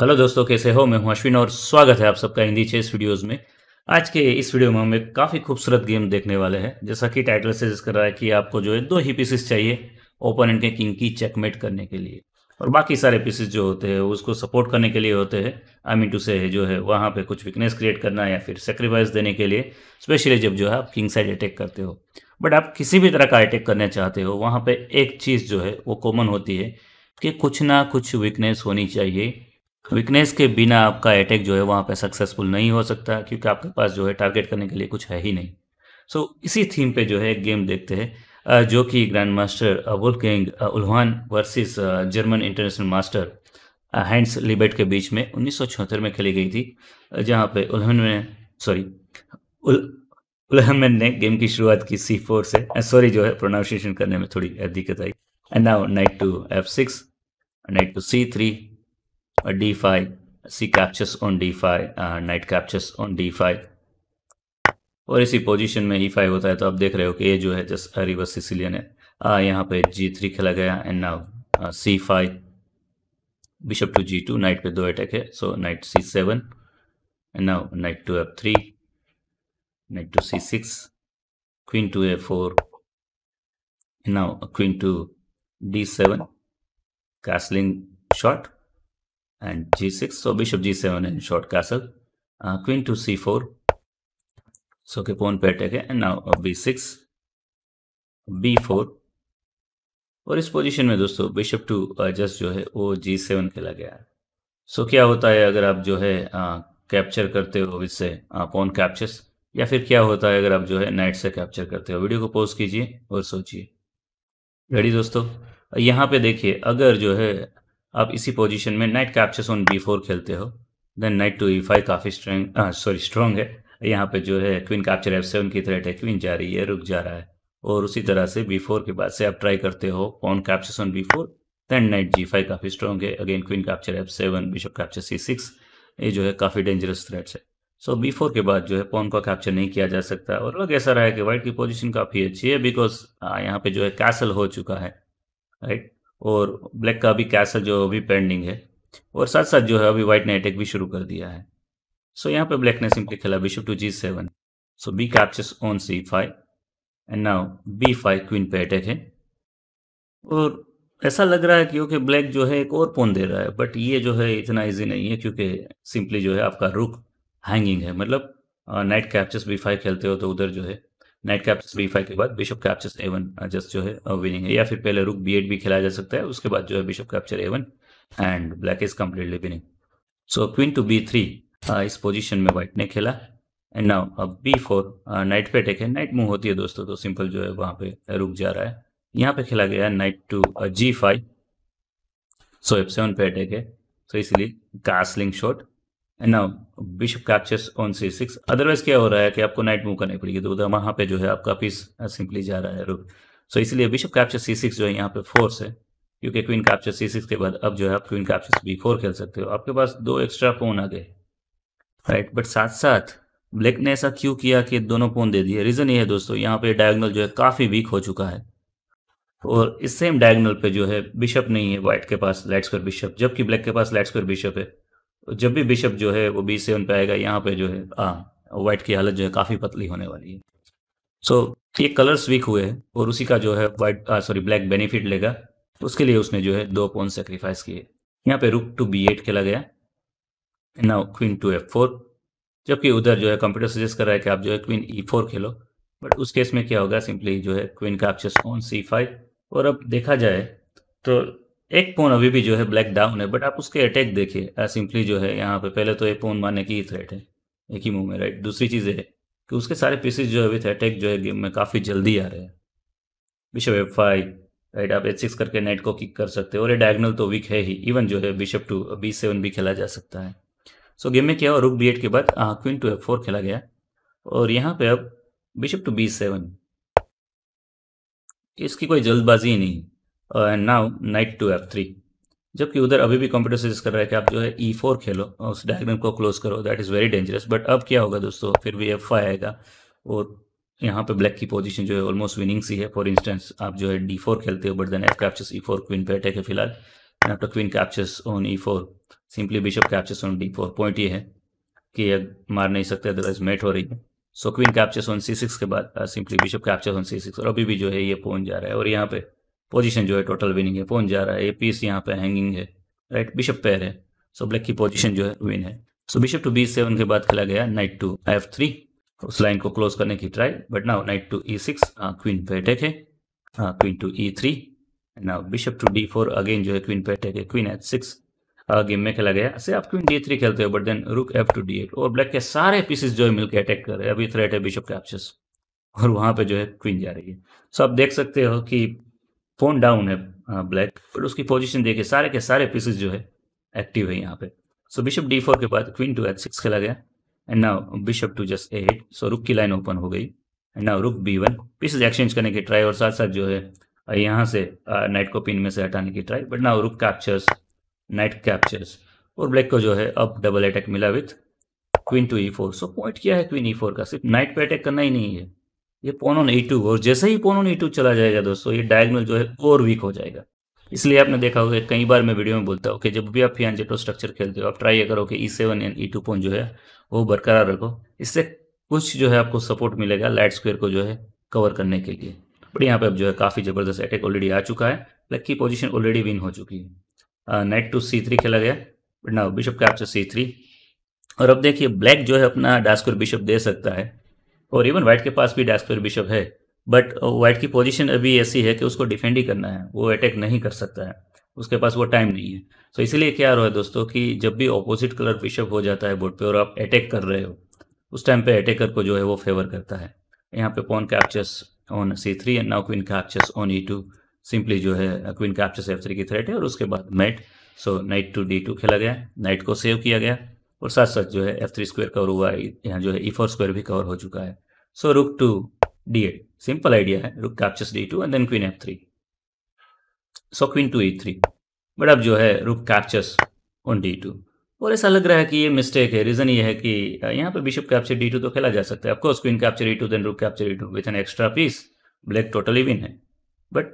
Hello दोस्तों कैसे हो मैं हूं अश्विन और स्वागत है आप सबका हिंदी चेस वीडियोस में आज के इस वीडियो में हम एक काफ़ी खूबसूरत गेम देखने वाले हैं जैसा कि टाइटल से जिस कर रहा है कि आपको जो है दो ही पीसेस चाहिए ओपोनेंट के किंग की चेकमेट करने के लिए और बाकी सारे पीसेस जो होते हैं उसको सपोर्ट करने के लिए होते हैं आई मीन टू से जो है वहाँ पर कुछ वीकनेस क्रिएट करना या फिर सेक्रीफाइस देने के लिए स्पेशली जब जो है आप किंग साइड अटैक करते हो बट आप किसी भी तरह का अटैक करना चाहते हो वहाँ पर एक चीज़ जो है वो कॉमन होती है कि कुछ ना कुछ वीकनेस होनी चाहिए वीकनेस के बिना आपका अटैक जो है वहाँ पे सक्सेसफुल नहीं हो सकता क्योंकि आपके पास जो है टारगेट करने के लिए कुछ है ही नहीं सो so, इसी थीम पे जो है एक गेम देखते हैं जो कि ग्रैंड मास्टर वुल्किंग उल्हान versus German international master Hans लिबेट के बीच में उन्नीस में खेली गई थी जहाँ पे उल्हन ने सॉरी उल उल्हमन ने गेम की शुरुआत की सी फोर से सॉरी जो है प्रोनाउंसिएशन करने में थोड़ी दिक्कत आई and now knight to f six knight to c three d5 c captures on d5 uh, knight captures on d5 और इसी पोजीशन में ई e फाइव होता है तो आप देख रहे हो कि ये जो है जस्ट रिवर्स सिसिलियन है आ, यहाँ पे जी थ्री खेला गया and now c five bishop to g two knight पे दो अटैक है so knight c seven and now knight to f three knight to c six queen to a four and now queen to d seven castling short and g6. So bishop g7 in short castle. Uh, queen to c4. So okay, pawn pair take and now b6, uh, b4. और इस position में दोस्तों bishop to just जो है वो जी seven खेला गया है सो क्या होता है अगर आप जो है कैप्चर uh, करते हो इससे पॉन uh, कैप्चर्स या फिर क्या होता है अगर आप जो है नाइट से कैप्चर करते हो वीडियो को पॉज कीजिए और सोचिए रेडी दोस्तों यहाँ पे देखिए अगर जो है आप इसी पोजीशन में knight captures on b four खेलते हो then knight to e five काफ़ी स्ट्रेंग सॉरी स्ट्रॉन्ग है यहाँ पे जो है क्वीन कैप्चर एफ सेवन की थ्रेट है क्वीन जा रही है रुक जा रहा है और उसी तरह से बी फोर के बाद से आप ट्राई करते हो pawn captures on b four then knight g five काफ़ी स्ट्रॉन्ग है again queen capture f seven bishop capture c six ये जो है काफ़ी डेंजरस थ्रेट्स है सो बी फोर के बाद जो है पॉन का कैप्चर नहीं किया जा सकता और लग ऐसा रहा है कि वाइट की पोजिशन काफ़ी अच्छी है बिकॉज यहाँ पे जो है कैसल हो चुका है राइट और ब्लैक का अभी कैसल जो अभी पेंडिंग है और साथ साथ जो है अभी व्हाइट ने अटैक भी शुरू कर दिया है सो so, यहाँ पे ब्लैक ने सिंपली खेला bishop to g seven so b captures on c five and now b five queen पे अटैक है और ऐसा लग रहा है क्योंकि ब्लैक जो है एक और पोन दे रहा है बट ये जो है इतना ईजी नहीं है क्योंकि सिंपली जो है आपका रुक हैंगिंग है मतलब नाइट कैप्चर्स बी फाइव खेलते हो तो उधर जो है नाइट कैप्चर्स बी फाइव के बाद bishop captures a one just जो है विनिंग uh, है या फिर पहले रुक बी एट भी खेला जा सकता है उसके बाद जो है bishop capture a and black is completely winning so queen to b three इस पोजिशन में वाइट ने खेला एंड नाउ अब बी फोर नाइट पे टेक है नाइट मूव होती है दोस्तों तो सिंपल जो है वहां पे रुक जा रहा है यहाँ पे खेला गया knight to g five so f seven पे अटैक है सो इसलिए castling short and now bishop captures on c six otherwise क्या हो रहा है कि आपको नाइट मूव करनी पड़ेगी तो उधर वहाँ पे जो है आपका पीस सिंपली uh, जा रहा है रुक सो so, इसलिए बिशप कैप्चर सी सिक्स जो है यहाँ पे फोर्स है क्योंकि क्वीन कैप्चर सी सिक्स के बाद अब जो है आप क्वीन कैप्चर बी फोर खेल सकते हो आपके पास दो एक्स्ट्रा पोन आ गए राइट बट साथ साथ ब्लैक ने ऐसा क्यों किया कि दोनों पोन दे दिए रीज़न ये है दोस्तों यहाँ पे डायगनल जो है काफ़ी वीक हो चुका है और इस सेम डायगनल पे जो है बिशप नहीं है वाइट के पास लाइट स्क्वायर बिशप जबकि ब्लैक के पास लाइट स्क्वायर बिशप है तो जब भी बिशप जो है वो बी सेवन पे आएगा यहाँ पे जो है आ की हालत जो है काफ़ी पतली होने वाली है सो so, ये कलर्स वीक हुए हैं और उसी का जो है व्हाइट सॉरी ब्लैक बेनिफिट लेगा उसके लिए उसने जो है दो पोन सेक्रीफाइस किए यहाँ पे रुक टू बी एट खेला गया now queen to f four जबकि उधर जो है कंप्यूटर सजेस्ट कर रहा है कि आप जो है क्वीन ई फोर खेलो बट उस केस में क्या होगा सिंपली जो है क्वीन का आप चेस ऑन सी फाइव और अब देखा जाए तो एक पोन अभी भी जो है ब्लैक डाउन है बट आप उसके अटैक देखिए सिंपली जो है यहाँ पे पहले तो एक पोन मारने की थ्रेट है एक ही मूव में राइट दूसरी चीज़ है कि उसके सारे पीसेज जो है विथ अटैक जो है गेम में काफ़ी जल्दी आ रहे हैं बिशप एफ फाइव राइट आप एच सिक्स करके नेट को किक कर सकते हो और ये डायगनल तो वीक है ही इवन जो है बिशप टू बी सेवन भी खेला जा सकता है सो गेम में क्या हुआ रुक बी एट के बाद क्वीन टू एफ फोर खेला गया और यहाँ पे अब बिशप टू बी सेवन इसकी कोई जल्दबाजी ही नहीं and now knight to f three जबकि उधर अभी भी कंप्यूटर सजेस्ट कर रहा है कि आप जो है ई e फोर खेलो उस डायग्राम को क्लोज करो that is very dangerous but अब क्या होगा दोस्तों फिर भी एफ फाइव आएगा और यहाँ पे ब्लैक की पोजीशन जो है ऑलमोस्ट विनिंग सी है फॉर इंस्टेंस आप जो है डी फोर खेलते हो but then f captures e four queen पे अटैक है फिलहाल आपका queen captures on e four simply bishop captures on d four point ये है कि ये मार नहीं सकते अदरवाइज मेट हो रही है so queen captures on c six के बाद simply bishop captures on c six और अभी भी जो है ये पहुंच जा रहा है और यहाँ पे पोजीशन जो है टोटल विनिंग है पहुंच जा रहा है ए पीस यहाँ पे हैंगिंग है राइट बिशप पैर है सो ब्लैक की पोजीशन जो है विन है so bishop to b seven के बाद खेला गया नाइट टू एफ थ्री उस लाइन को क्लोज करने की try but now knight to e six queen पे अटैक है queen to e three now bishop to d four again जो है क्वीन पे अटैक है क्वीन एच सिक्स गेम में खेला गया से आप क्वीन डी थ्री खेलते हो but then rook f to d eight और ब्लैक के सारे पीसेस जो है मिलकर अटैक कर रहे हैं अभी थ्रेट है बिशप के कैप्चर्स और वहाँ पे जो है क्वीन जा रही है सो आप देख सकते हो कि फोन डाउन है ब्लैक पर उसकी पोजीशन देखिए सारे के सारे पीसेस जो है एक्टिव है यहाँ पे सो बिशप डी फोर के बाद क्वीन टू एच सिक्स खेला गया and now bishop to just a eight so rook की लाइन ओपन हो गई and now rook b one pieces exchange करने की ट्राई और साथ साथ जो है यहाँ से नाइट को पिन में से हटाने की try but now rook captures knight captures और ब्लैक को जो है अब डबल अटैक मिला with queen to e four so point क्या है क्वीन ई फोर का सिर्फ नाइट पे अटैक करना ही नहीं है ये पोन ऑन ई टू और जैसे ही पोन ऑन ई टू चला जाएगा दोस्तों ये डायगनल जो है और वीक हो जाएगा इसलिए आपने देखा होगा कई बार मैं वीडियो में बोलता हूँ कि जब भी आप जेटो स्ट्रक्चर खेलते हो आप ट्राई करो कि e seven and e two pawn जो है वो बरकरार रखो इससे कुछ जो है आपको सपोर्ट मिलेगा लाइट स्क्वेयर को जो है कवर करने के लिए बट यहाँ पे अब जो है काफ़ी ज़बरदस्त अटैक ऑलरेडी आ चुका है लक की पोजिशन ऑलरेडी विन हो चुकी है नाइट टू सी थ्री खेला गया बट ना बिशप कैप्चर सी थ्री और अब देखिए ब्लैक जो है अपना डास्कर बिशप दे सकता है और इवन वाइट के पास भी डैश पर बिशप है बट वाइट uh, की पोजीशन अभी ऐसी है कि उसको डिफेंड ही करना है वो अटैक नहीं कर सकता है उसके पास वो टाइम नहीं है सो so, इसलिए क्या रहा है दोस्तों कि जब भी ऑपोजिट कलर बिशप हो जाता है बोर्ड पे और आप अटैक कर रहे हो उस टाइम पे अटैकर को जो है वो फेवर करता है यहाँ पे pawn captures on c three and now queen captures on e two simply जो है क्वीन कैप्चर्स एफ थ्री की थ्रेट है और उसके बाद mate so knight to d two खेला गया नाइट को सेव किया गया और साथ साथ जो है एफ थ्री स्क्वायर कवर हुआ है यहाँ जो है ई फोर स्क्वायर भी कवर हो चुका है so rook to d eight simple idea है rook captures d two and then queen f three so queen to e three but अब जो है rook captures on D to और ऐसा लग रहा है कि ये मिस्टेक है रीज़न ये है कि यहाँ पे बिशप कैप्चर डी टू तो खेला जा सकता है of course queen capture e two then rook capture e two with an extra piece black totally win है बट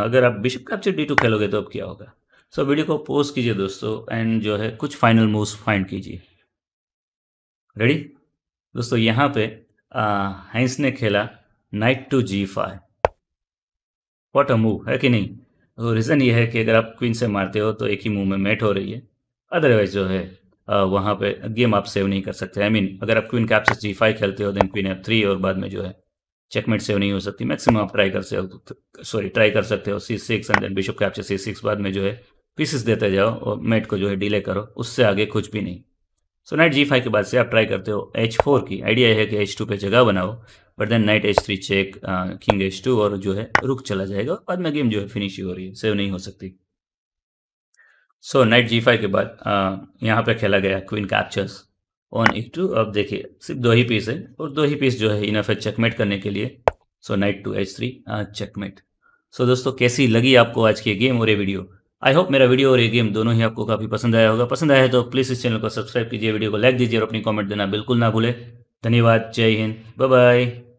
अगर आप बिशप कैप्चर डी टू खेलोगे तो अब क्या होगा सो वीडियो को पोज कीजिए दोस्तों एंड जो है कुछ फाइनल मूव्स फाइंड कीजिए रेडी दोस्तों यहाँ पे हैंस ने खेला knight to g five what a move है कि नहीं तो रीज़न ये है कि अगर आप क्वीन से मारते हो तो एक ही मूव में मेट हो रही है अदरवाइज जो है आ, वहाँ पे गेम आप सेव नहीं कर सकते आई I मीन mean, अगर आप क्वीन कैप से जी फाइव खेलते हो देन क्वीन एफ थ्री और बाद में जो है चेकमेट सेव नहीं हो सकती मैक्सिमम आप ट्राई कर सकते हो सॉरी ट्राई कर सकते हो c six and then bishop capture c six बाद में जो है पीसेस देते जाओ और मेट को जो है डिले करो उससे आगे कुछ भी नहीं सो नाइट जी फाइव के बाद से आप ट्राई करते हो एच फोर की आइडिया है कि एच टू पर जगह बनाओ but then knight h three check king h two और जो है रुक चला जाएगा बाद में गेम जो है फिनिश ही हो रही है सेव नहीं हो सकती सो नाइट जी फाइव के बाद uh, यहाँ पे खेला गया क्वीन कैप्चर्स ऑन एक टू अब देखिए सिर्फ दो ही पीस है और दो ही पीस जो है इनफ है चेकमेट करने के लिए so knight to h three checkmate so दोस्तों कैसी लगी आपको आज की गेम और ये वीडियो आई होप मेरा वीडियो और ये गेम दोनों ही आपको काफ़ी पसंद आया होगा पसंद आया है तो प्लीज़ इस चैनल को सब्सक्राइब कीजिए वीडियो को लाइक दीजिए और अपनी कॉमेंट देना बिल्कुल ना भूले धन्यवाद जय हिंद बाय